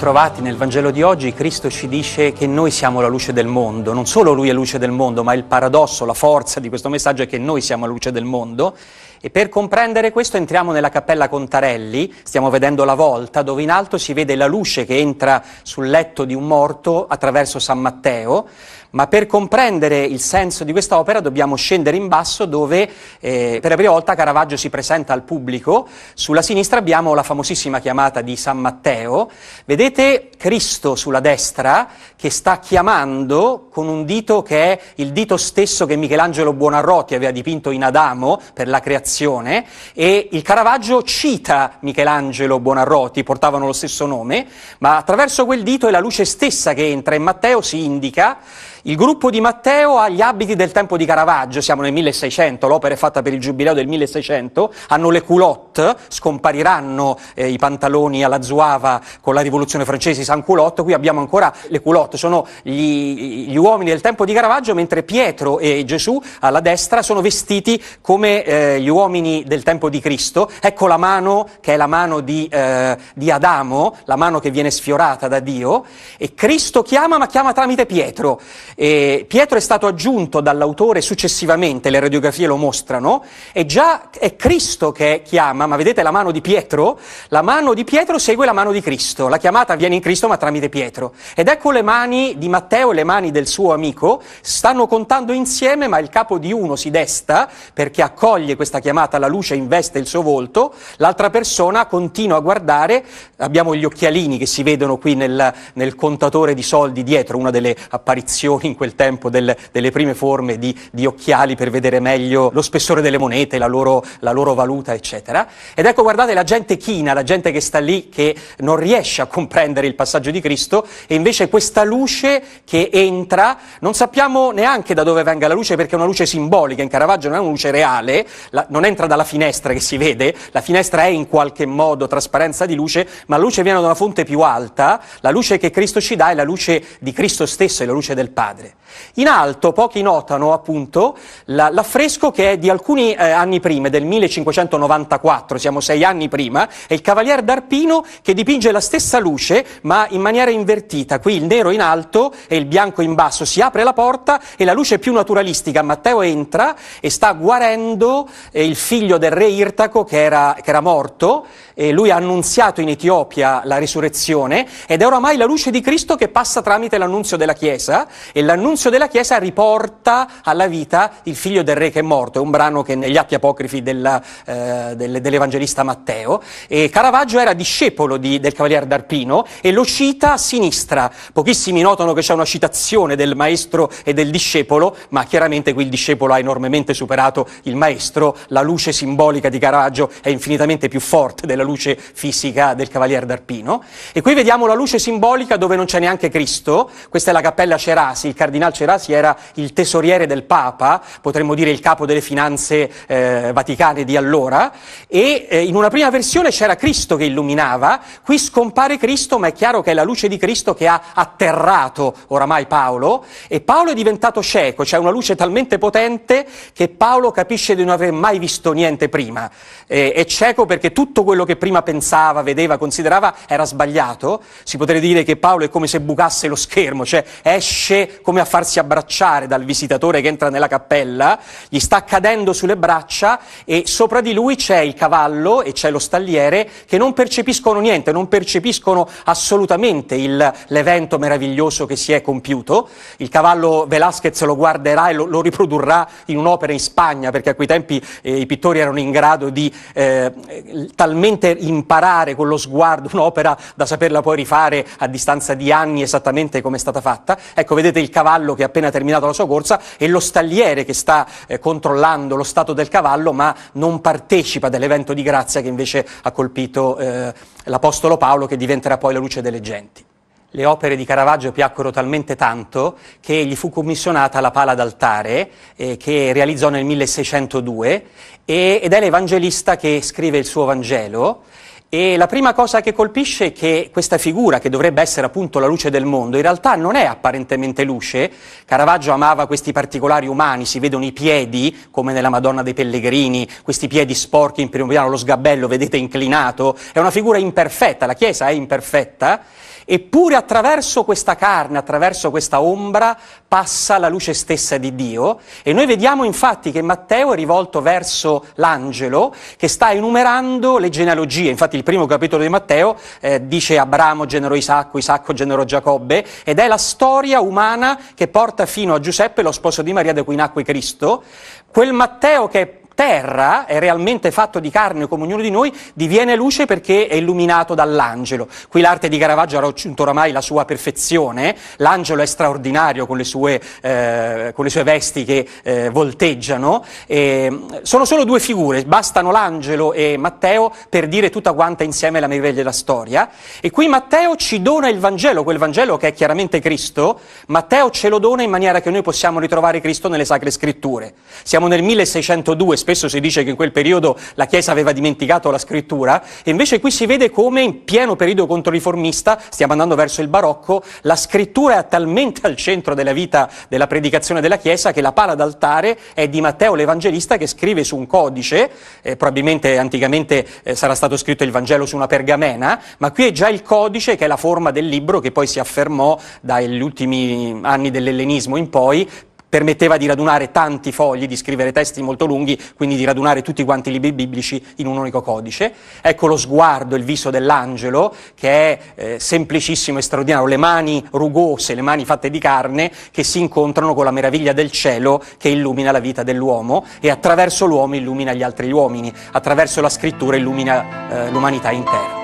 trovati nel Vangelo di oggi, Cristo ci dice che noi siamo la luce del mondo. Non solo Lui è luce del mondo, ma il paradosso, la forza di questo messaggio è che noi siamo la luce del mondo e per comprendere questo entriamo nella cappella Contarelli, stiamo vedendo la volta dove in alto si vede la luce che entra sul letto di un morto attraverso San Matteo, ma per comprendere il senso di quest'opera dobbiamo scendere in basso dove eh, per la prima volta Caravaggio si presenta al pubblico, sulla sinistra abbiamo la famosissima chiamata di San Matteo, vedete Cristo sulla destra che sta chiamando con un dito che è il dito stesso che Michelangelo Buonarroti aveva dipinto in Adamo per la creazione e il Caravaggio cita Michelangelo Buonarroti, portavano lo stesso nome, ma attraverso quel dito è la luce stessa che entra e Matteo si indica il gruppo di Matteo ha gli abiti del tempo di Caravaggio, siamo nel 1600, l'opera è fatta per il giubileo del 1600, hanno le culotte, scompariranno eh, i pantaloni alla zuava con la rivoluzione francese San Culotte, qui abbiamo ancora le culotte, sono gli, gli, uomini del tempo di Caravaggio, mentre Pietro e Gesù alla destra sono vestiti come eh, gli uomini del tempo di Cristo, ecco la mano che è la mano di, eh, di Adamo, la mano che viene sfiorata da Dio, e Cristo chiama ma chiama tramite Pietro. E Pietro è stato aggiunto dall'autore successivamente, le radiografie lo mostrano, e già è Cristo che chiama, ma vedete la mano di Pietro? La mano di Pietro segue la mano di Cristo, la chiamata avviene in Cristo ma tramite Pietro. Ed ecco le mani di Matteo e le mani del suo amico, stanno contando insieme, ma il capo di uno si desta perché accoglie questa chiamata, la luce investe il suo volto, l'altra persona continua a guardare, abbiamo gli occhialini che si vedono qui nel, nel contatore di soldi dietro, una delle apparizioni solo in quel tempo del, delle prime forme di, di, occhiali per vedere meglio lo spessore delle monete, la loro, la loro valuta, eccetera. Ed ecco, guardate, la gente china, la gente che sta lì, che non riesce a comprendere il passaggio di Cristo, e invece questa luce che entra, non sappiamo neanche da dove venga la luce, perché è una luce simbolica, in Caravaggio non è una luce reale, la, non entra dalla finestra che si vede, la finestra è in qualche modo trasparenza di luce, ma la luce viene da una fonte più alta, la luce che Cristo ci dà è la luce di Cristo stesso, è la luce del Padre padre. In alto pochi notano appunto l'affresco che è di alcuni eh, anni prima, del 1594, siamo sei anni prima, è il Cavalier d'Arpino che dipinge la stessa luce ma in maniera invertita, qui il nero in alto e il bianco in basso, si apre la porta e la luce è più naturalistica, Matteo entra e sta guarendo eh, il figlio del re Irtaco che era, che era morto e lui ha annunziato in Etiopia la risurrezione ed è oramai la luce di Cristo che passa tramite l'annunzio della Chiesa e l'annunzio della Chiesa riporta alla vita il figlio del re che è morto, è un brano che negli atti apocrifi della, eh, dell'Evangelista Matteo. E Caravaggio era discepolo di, del Cavaliere d'Arpino e lo cita a sinistra. Pochissimi notano che c'è una citazione del maestro e del discepolo, ma chiaramente qui il discepolo ha enormemente superato il maestro, la luce simbolica di Caravaggio è infinitamente più forte della luce fisica del Cavaliere d'Arpino. E qui vediamo la luce simbolica dove non c'è neanche Cristo, questa è la cappella Cerasi il cardinale Cerasi era il tesoriere del Papa, potremmo dire il capo delle finanze eh, vaticane di allora, e eh, in una prima versione c'era Cristo che illuminava, qui scompare Cristo, ma è chiaro che è la luce di Cristo che ha atterrato oramai Paolo, e Paolo è diventato cieco, c'è cioè una luce talmente potente che Paolo capisce di non aver mai visto niente prima, eh, è cieco perché tutto quello che prima pensava, vedeva, considerava era sbagliato, si potrebbe dire che Paolo è come se bucasse lo schermo, cioè esce come a farsi abbracciare dal visitatore che entra nella cappella, gli sta cadendo sulle braccia e sopra di lui c'è il cavallo e c'è lo stalliere che non percepiscono niente, non percepiscono assolutamente il, l'evento meraviglioso che si è compiuto. Il cavallo Velázquez lo guarderà e lo, lo riprodurrà in un'opera in Spagna, perché a quei tempi eh, i pittori erano in grado di eh, talmente imparare con lo sguardo un'opera da saperla poi rifare a distanza di anni esattamente come è stata fatta. Ecco, vedete il cavallo che ha appena terminato la sua corsa e lo stagliere che sta eh, controllando lo stato del cavallo ma non partecipa dell'evento di grazia che invece ha colpito eh, l'Apostolo Paolo che diventerà poi la luce delle genti. Le opere di Caravaggio piacquero talmente tanto che gli fu commissionata la pala d'altare eh, che realizzò nel 1602 e, ed è l'evangelista che scrive il suo Vangelo e la prima cosa che colpisce è che questa figura, che dovrebbe essere appunto la luce del mondo, in realtà non è apparentemente luce. Caravaggio amava questi particolari umani, si vedono i piedi, come nella Madonna dei Pellegrini, questi piedi sporchi in primo piano, lo sgabello, vedete, inclinato. È una figura imperfetta, la Chiesa è imperfetta. Eppure attraverso questa carne, attraverso questa ombra, passa la luce stessa di Dio. E noi vediamo infatti che Matteo è rivolto verso l'angelo che sta enumerando le genealogie. Infatti il primo capitolo di Matteo eh, dice Abramo generò Isacco, Isacco generò Giacobbe, ed è la storia umana che porta fino a Giuseppe, lo sposo di Maria da cui nacque Cristo. Quel Matteo che è terra è realmente fatto di carne come ognuno di noi, diviene luce perché è illuminato dall'angelo. Qui l'arte di Caravaggio ha raggiunto oramai la sua perfezione, l'angelo è straordinario con le sue, eh, con le sue vesti che eh, volteggiano. E mm, sono solo due figure, bastano l'angelo e Matteo per dire tutta quanta insieme la meraviglia della storia. E qui Matteo ci dona il Vangelo, quel Vangelo che è chiaramente Cristo, Matteo ce lo dona in maniera che noi possiamo ritrovare Cristo nelle sacre scritture. Siamo nel 1602, spesso si dice che in quel periodo la Chiesa aveva dimenticato la scrittura, e invece qui si vede come in pieno periodo controriformista, stiamo andando verso il barocco, la scrittura è talmente al centro della vita della predicazione della Chiesa che la pala d'altare è di Matteo l'Evangelista che scrive su un codice, eh, probabilmente anticamente eh, sarà stato scritto il Vangelo su una pergamena, ma qui è già il codice che è la forma del libro che poi si affermò dagli ultimi anni dell'ellenismo in poi permetteva di radunare tanti fogli, di scrivere testi molto lunghi, quindi di radunare tutti quanti i libri biblici in un unico codice. Ecco lo sguardo, il viso dell'angelo, che è eh, semplicissimo e straordinario, le mani rugose, le mani fatte di carne, che si incontrano con la meraviglia del cielo che illumina la vita dell'uomo e attraverso l'uomo illumina gli altri uomini, attraverso la scrittura illumina eh, l'umanità intera.